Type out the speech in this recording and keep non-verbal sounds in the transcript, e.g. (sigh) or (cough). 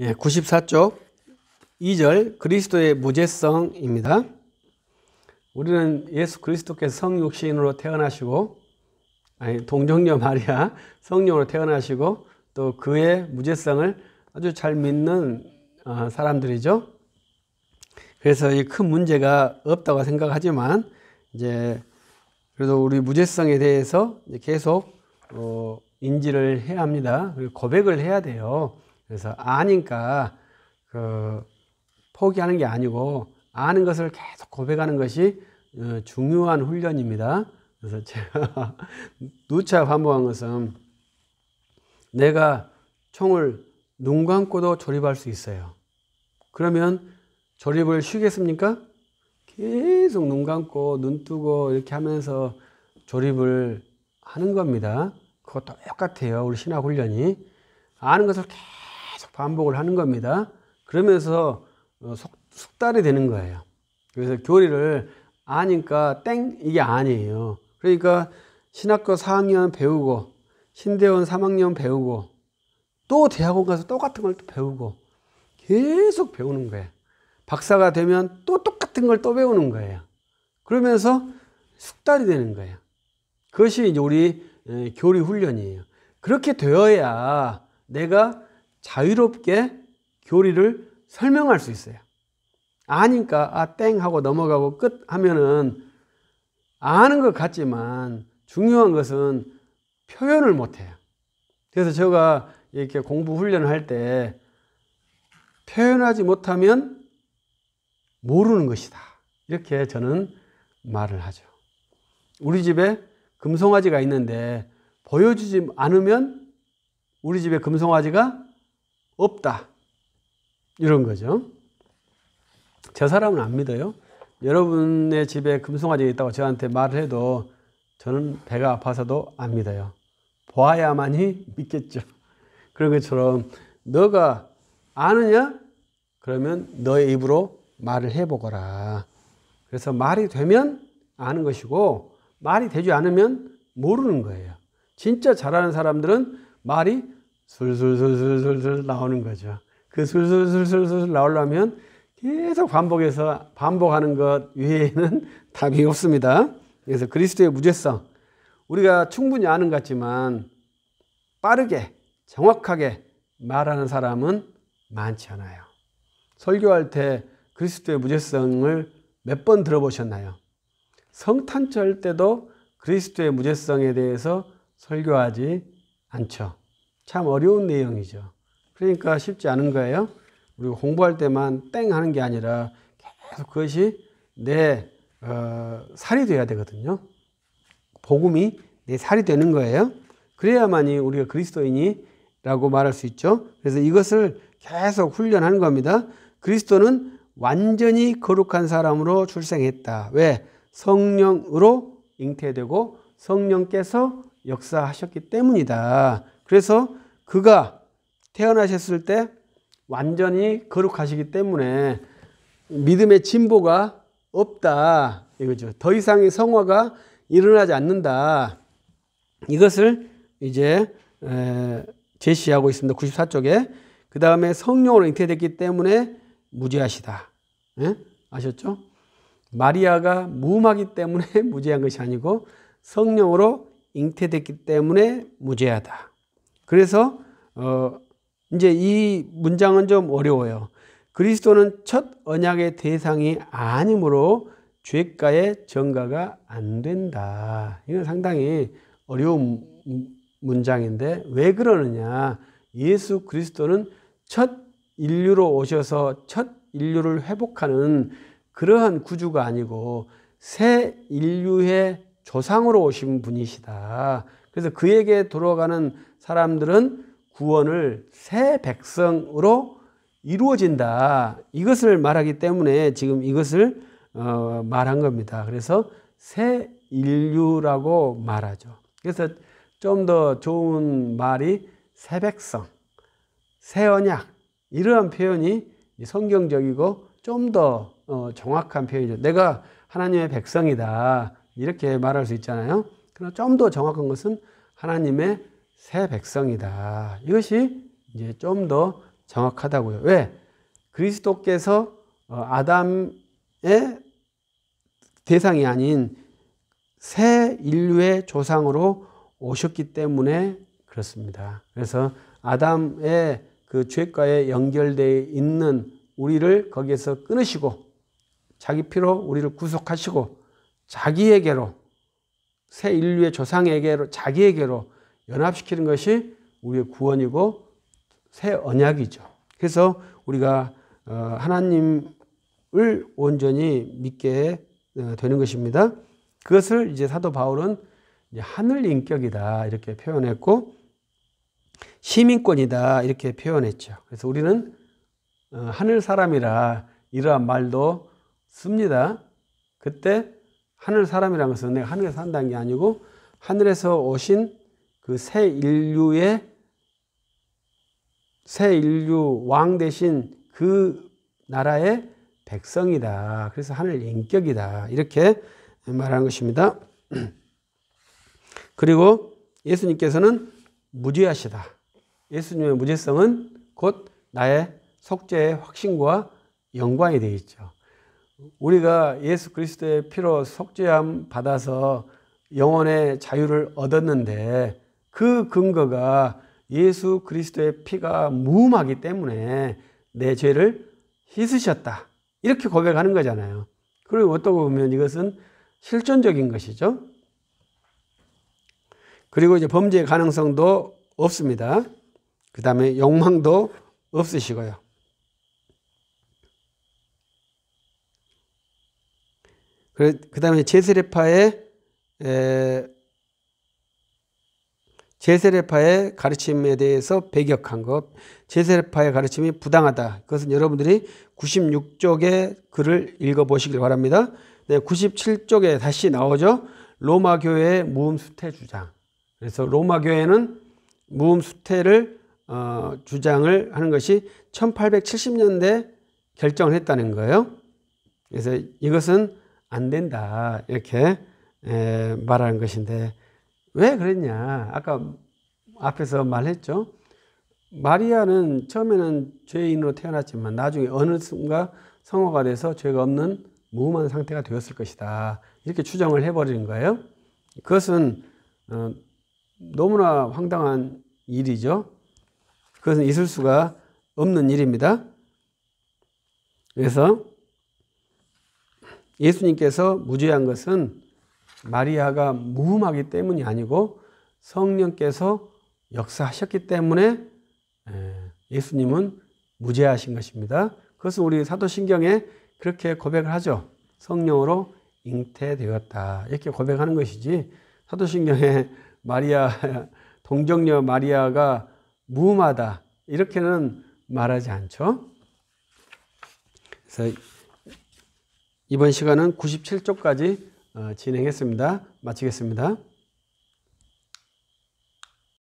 예, 94쪽 2절 그리스도의 무죄성입니다. 우리는 예수 그리스도께서 성육신으로 태어나시고 아니 동정녀 마리아 성령으로 태어나시고 또 그의 무죄성을 아주 잘 믿는 아, 사람들이죠. 그래서 이 큰 문제가 없다고 생각하지만 이제 그래도 우리 무죄성에 대해서 계속 어, 인지를 해야 합니다. 그리고 고백을 해야 돼요. 그래서 아니까 그 포기하는 게 아니고 아는 것을 계속 고백하는 것이 어, 중요한 훈련입니다. 그래서 제가 (laughs) 누차 반복한 것은 내가 총을 눈 감고도 조립할 수 있어요. 그러면 조립을 쉬겠습니까? 계속 눈 감고 눈 뜨고 이렇게 하면서 조립을 하는 겁니다. 그것도 똑같아요. 우리 신학 훈련이 아는 것을 반복을 하는 겁니다. 그러면서 어, 속, 속달이 되는 거예요. 그래서 교리를 아니까 땡 이게 아니에요. 그러니까 신학교 4학년 배우고 신대원 3학년 배우고 또 대학원 가서 똑같은 걸 또 배우고 계속 배우는 거예요. 박사가 되면 또 똑같은 걸 또 배우는 거예요. 그러면서 숙달이 되는 거예요. 그것이 이제 우리 교리 훈련이에요. 그렇게 되어야 내가 자유롭게 교리를 설명할 수 있어요. 아니까 아땡 하고 넘어가고 끝 하면은 아는 것 같지만 중요한 것은 표현을 못해요. 그래서 제가 이렇게 공부 훈련을 할 때 표현하지 못하면 모르는 것이다. 이렇게 저는 말을 하죠. 우리 집에 금송아지가 있는데 보여주지 않으면 우리 집에 금송아지가 없다. 이런 거죠. 저 사람은 안 믿어요. 여러분의 집에 금송아지가 있다고 저한테 말을 해도 저는 배가 아파서도 안 믿어요. 보아야만이 믿겠죠. 그런 것처럼 너가 아느냐? 그러면 너의 입으로 말을 해보거라. 그래서 말이 되면 아는 것이고 말이 되지 않으면 모르는 거예요. 진짜 잘하는 사람들은 말이 술술술술술 나오는 거죠. 그 술술술술술 나오려면 계속 반복해서 반복하는 것 외에는 (laughs) 답이 없습니다. 그래서 그리스도의 무죄성 우리가 충분히 아는 것 같지만 빠르게 정확하게 말하는 사람은 많지 않아요. 설교할 때 그리스도의 무죄성을 몇 번 들어보셨나요? 성탄절 때도 그리스도의 무죄성에 대해서 설교하지 않죠. 참 어려운 내용이죠. 그러니까 쉽지 않은 거예요. 우리 공부할 때만 땡 하는 게 아니라 계속 그것이 내 어, 살이 돼야 되거든요. 복음이 내 살이 되는 거예요. 그래야만이 우리가 그리스도인이라고 말할 수 있죠. 그래서 이것을 계속 훈련하는 겁니다. 그리스도는 완전히 거룩한 사람으로 출생했다. 왜? 성령으로 잉태되고 성령께서 역사하셨기 때문이다. 그래서 그가 태어나셨을 때 완전히 거룩하시기 때문에 믿음의 진보가 없다. 이거죠. 더 이상의 성화가 일어나지 않는다. 이것을 이제 제시하고 있습니다. 94쪽에. 그 다음에 성령으로 잉태됐기 때문에 무죄하시다. 예? 아셨죠? 마리아가 무음하기 때문에 (laughs) 무죄한 것이 아니고 성령으로 잉태됐기 때문에 무죄하다. 그래서 어 이제 이 문장은 좀 어려워요. 그리스도는 첫 언약의 대상이 아니므로 죄가의 전가가 안 된다. 이건 상당히 어려운 문장인데 왜 그러느냐? 예수 그리스도는 첫 인류로 오셔서 첫 인류를 회복하는 그러한 구주가 아니고 새 인류의 조상으로 오신 분이시다. 그래서 그에게 돌아가는 사람들은 구원을 새 백성으로 이루어진다. 이것을 말하기 때문에 지금 이것을 어, 말한 겁니다. 그래서 새 인류라고 말하죠. 그래서 좀 더 좋은 말이 새 백성, 새 언약 이러한 표현이 성경적이고 좀더 어, 정확한 표현이죠. 내가 하나님의 백성이다 이렇게 말할 수 있잖아요. 그러나 좀 더 정확한 것은 하나님의 새 백성이다. 이것이 이제 좀 더 정확하다고요. 왜? 그리스도께서 어, 아담의 대상이 아닌 새 인류의 조상으로 오셨기 때문에 그렇습니다. 그래서 아담의 그 죄과에 연결되어 있는 우리를 거기에서 끊으시고 자기 피로 우리를 구속하시고 자기에게로 새 인류의 조상에게로 자기에게로 연합시키는 것이 우리의 구원이고 새 언약이죠. 그래서 우리가 어, 하나님을 온전히 믿게 어, 되는 것입니다. 그것을 이제 사도 바울은 하늘 인격이다 이렇게 표현했고 시민권이다 이렇게 표현했죠. 그래서 우리는 어, 하늘 사람이라 이러한 말도 씁니다. 그때 하늘 사람이라는 것은 내가 하늘에 서 산다는 게 아니고 하늘에서 오신 그 새 인류의 새 인류 왕 대신 그 나라의 백성이다. 그래서 하늘 인격이다. 이렇게 말하는 것입니다. (clears throat) 그리고 예수님께서는 무죄하시다. 예수님의 무죄성은 곧 나의 속죄의 확신과 연관이 되어 있죠. 우리가 예수 그리스도의 피로 속죄함 받아서 영혼의 자유를 얻었는데 그 근거가 예수 그리스도의 피가 무음하기 때문에 내 죄를 씻으셨다. 이렇게 고백하는 거잖아요. 그리고 어떻게 보면 이것은 실존적인 것이죠. 그리고 이제 범죄의 가능성도 없습니다. 그 다음에 욕망도 없으시고요. 그 다음에 제세례파의 제세례파의 가르침에 대해서 배격한 것, 제세례파의 가르침이 부당하다. 그것은 여러분들이 96쪽의 글을 읽어보시길 바랍니다. 네, 97쪽에 다시 나오죠. 로마 교회의 무음수태 주장. 그래서 로마 교회는 무음수태를 어, 주장을 하는 것이 1870년대 결정을 했다는 거예요. 그래서 이것은 안 된다. 이렇게 말하는 것인데 왜 그랬냐? 아까 앞에서 말했죠. 마리아는 처음에는 죄인으로 태어났지만 나중에 어느 순간 성화가 돼서 죄가 없는 무음한 상태가 되었을 것이다. 이렇게 추정을 해버리는 거예요. 그것은 어, 너무나 황당한 일이죠. 그것은 있을 수가 없는 일입니다. 그래서 예수님께서 무죄한 것은 마리아가 무음하기 때문이 아니고 성령께서 역사하셨기 때문에 예, 예수님은 무죄하신 것입니다. 그것은 우리 사도신경에 그렇게 고백을 하죠. 성령으로 잉태되었다. 이렇게 고백하는 것이지 사도신경에 (laughs) 마리아, 동정녀 마리아가 무음하다. 이렇게는 말하지 않죠. 그래서 이번 시간은 97쪽까지 어, 진행했습니다. 마치겠습니다.